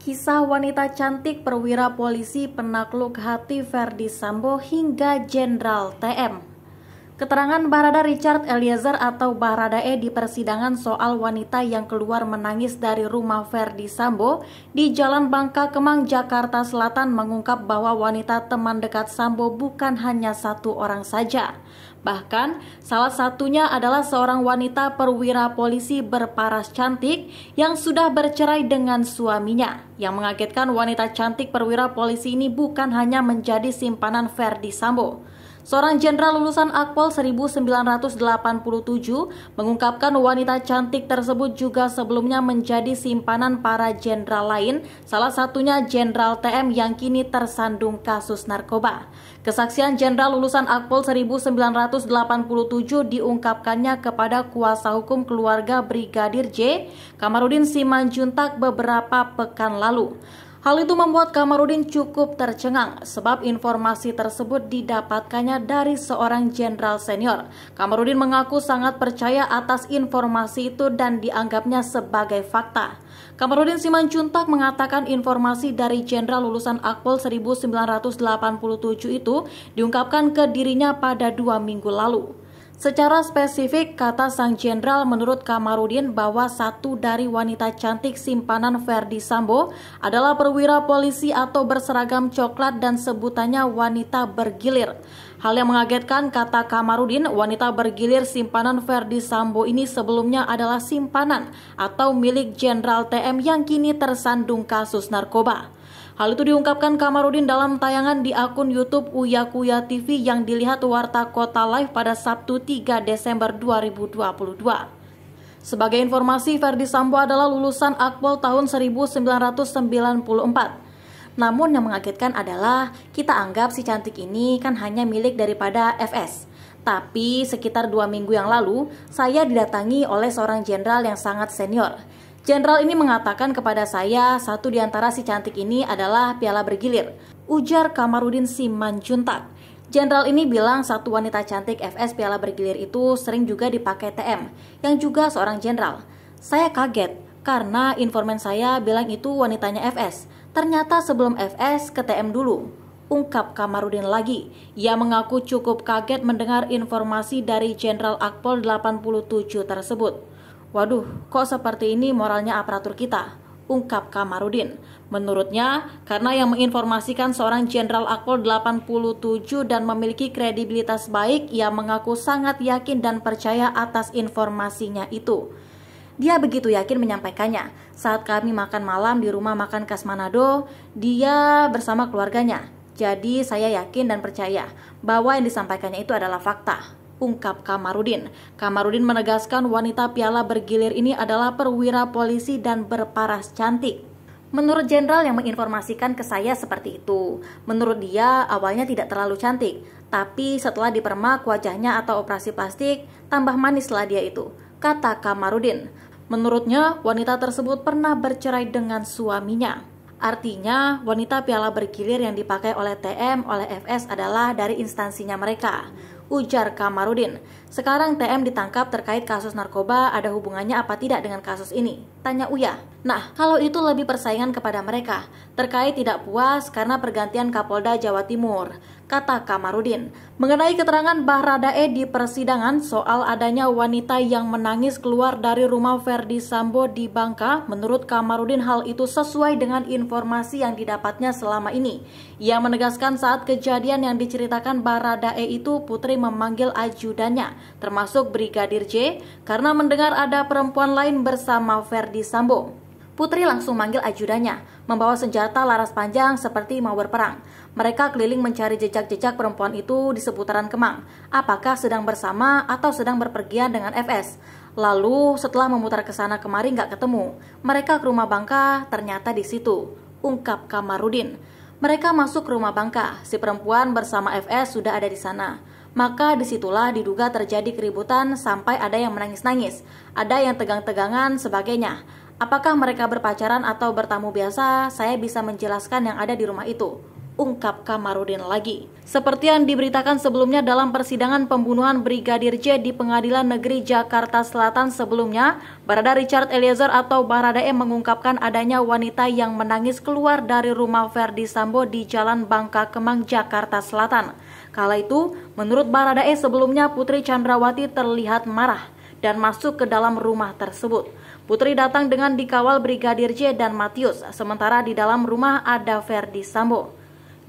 Kisah wanita cantik perwira polisi penakluk hati Verdi Sambo hingga Jenderal TM. Keterangan Barada Richard Eliezer atau Baradae di persidangan soal wanita yang keluar menangis dari rumah Ferdi Sambo di Jalan Bangka Kemang, Jakarta Selatan mengungkap bahwa wanita teman dekat Sambo bukan hanya satu orang saja. Bahkan, salah satunya adalah seorang wanita perwira polisi berparas cantik yang sudah bercerai dengan suaminya. Yang mengagetkan wanita cantik perwira polisi ini bukan hanya menjadi simpanan Ferdi Sambo. Seorang jenderal lulusan Akpol 1987 mengungkapkan wanita cantik tersebut juga sebelumnya menjadi simpanan para jenderal lain, salah satunya Jenderal TM yang kini tersandung kasus narkoba. Kesaksian jenderal lulusan Akpol 1987 diungkapkannya kepada kuasa hukum keluarga Brigadir J, Kamarudin Simanjuntak beberapa pekan lalu. Hal itu membuat Kamarudin cukup tercengang sebab informasi tersebut didapatkannya dari seorang jenderal senior. Kamarudin mengaku sangat percaya atas informasi itu dan dianggapnya sebagai fakta. Kamarudin Simanjuntak mengatakan informasi dari jenderal lulusan Akpol 1987 itu diungkapkan ke dirinya pada dua minggu lalu. Secara spesifik, kata sang jenderal menurut Kamarudin bahwa satu dari wanita cantik simpanan Verdi Sambo adalah perwira polisi atau berseragam coklat dan sebutannya wanita bergilir. Hal yang mengagetkan, kata Kamarudin, wanita bergilir simpanan Verdi Sambo ini sebelumnya adalah simpanan atau milik Jenderal TM yang kini tersandung kasus narkoba. Hal itu diungkapkan Kamarudin dalam tayangan di akun YouTube Uyakuya TV yang dilihat Warta Kota Live pada Sabtu 3 Desember 2022. Sebagai informasi, Ferdi Sambo adalah lulusan Akpol tahun 1994. Namun yang mengagetkan adalah kita anggap si cantik ini kan hanya milik daripada FS. Tapi sekitar dua minggu yang lalu, saya didatangi oleh seorang jenderal yang sangat senior. Jenderal ini mengatakan kepada saya, satu di antara si cantik ini adalah piala bergilir, ujar Kamarudin Simanjuntak. Jenderal ini bilang satu wanita cantik FS piala bergilir itu sering juga dipakai TM, yang juga seorang jenderal. Saya kaget, karena informan saya bilang itu wanitanya FS. Ternyata sebelum FS ke TM dulu, ungkap Kamarudin lagi. Ia mengaku cukup kaget mendengar informasi dari Jenderal Akpol 87 tersebut. Waduh, kok seperti ini moralnya aparatur kita? ungkap Kamarudin. Menurutnya, karena yang menginformasikan seorang Jenderal Akpol 87 dan memiliki kredibilitas baik, ia mengaku sangat yakin dan percaya atas informasinya itu. Dia begitu yakin menyampaikannya. Saat kami makan malam di rumah makan Kasmanado, dia bersama keluarganya. Jadi saya yakin dan percaya bahwa yang disampaikannya itu adalah fakta ungkap Kamarudin. Kamarudin menegaskan wanita piala bergilir ini adalah perwira polisi dan berparas cantik. Menurut jenderal yang menginformasikan ke saya seperti itu. Menurut dia awalnya tidak terlalu cantik, tapi setelah dipermak wajahnya atau operasi plastik, tambah manislah dia itu, kata Kamarudin. Menurutnya, wanita tersebut pernah bercerai dengan suaminya. Artinya, wanita piala bergilir yang dipakai oleh TM, oleh FS adalah dari instansinya mereka ujar Kamarudin. Sekarang TM ditangkap terkait kasus narkoba, ada hubungannya apa tidak dengan kasus ini? Tanya Uya. Nah, kalau itu lebih persaingan kepada mereka. Terkait tidak puas karena pergantian Kapolda Jawa Timur, kata Kamarudin. Mengenai keterangan Baradae di persidangan soal adanya wanita yang menangis keluar dari rumah Verdi Sambo di Bangka, menurut Kamarudin hal itu sesuai dengan informasi yang didapatnya selama ini. Ia menegaskan saat kejadian yang diceritakan Baradae itu Putri memanggil ajudannya, termasuk Brigadir J, karena mendengar ada perempuan lain bersama Verdi Sambo. Putri langsung manggil ajudannya, membawa senjata laras panjang seperti mau berperang. Mereka keliling mencari jejak-jejak perempuan itu di seputaran Kemang, apakah sedang bersama atau sedang berpergian dengan FS. Lalu setelah memutar ke sana kemari nggak ketemu, mereka ke rumah Bangka ternyata di situ, ungkap Kamarudin. Mereka masuk ke rumah Bangka, si perempuan bersama FS sudah ada di sana. Maka disitulah diduga terjadi keributan sampai ada yang menangis-nangis, ada yang tegang-tegangan sebagainya Apakah mereka berpacaran atau bertamu biasa? Saya bisa menjelaskan yang ada di rumah itu. Ungkap Kamarudin lagi. Seperti yang diberitakan sebelumnya dalam persidangan pembunuhan Brigadir J di Pengadilan Negeri Jakarta Selatan sebelumnya, Barada Richard Eliezer atau Baradae mengungkapkan adanya wanita yang menangis keluar dari rumah Verdi Sambo di Jalan Bangka Kemang, Jakarta Selatan. Kala itu, menurut Baradae sebelumnya Putri Chandrawati terlihat marah dan masuk ke dalam rumah tersebut. Putri datang dengan dikawal Brigadir J dan Matius, sementara di dalam rumah ada Verdi Sambo.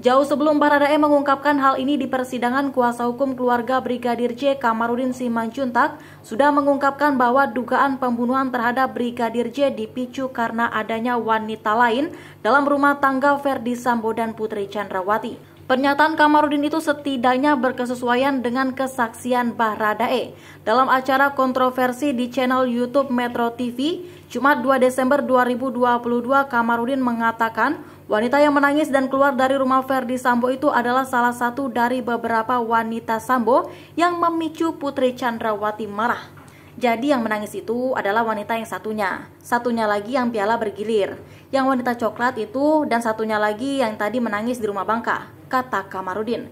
Jauh sebelum Baradae mengungkapkan hal ini di persidangan, kuasa hukum keluarga Brigadir J Kamarudin Simanjuntak sudah mengungkapkan bahwa dugaan pembunuhan terhadap Brigadir J dipicu karena adanya wanita lain dalam rumah tangga Verdi Sambo dan Putri Chandrawati. Pernyataan Kamarudin itu setidaknya berkesesuaian dengan kesaksian Baradae dalam acara kontroversi di channel YouTube Metro TV Jumat 2 Desember 2022 Kamarudin mengatakan wanita yang menangis dan keluar dari rumah Ferdi Sambo itu adalah salah satu dari beberapa wanita Sambo yang memicu Putri Chandrawati marah. Jadi yang menangis itu adalah wanita yang satunya, satunya lagi yang piala bergilir, yang wanita coklat itu dan satunya lagi yang tadi menangis di rumah bangka kata Kamarudin.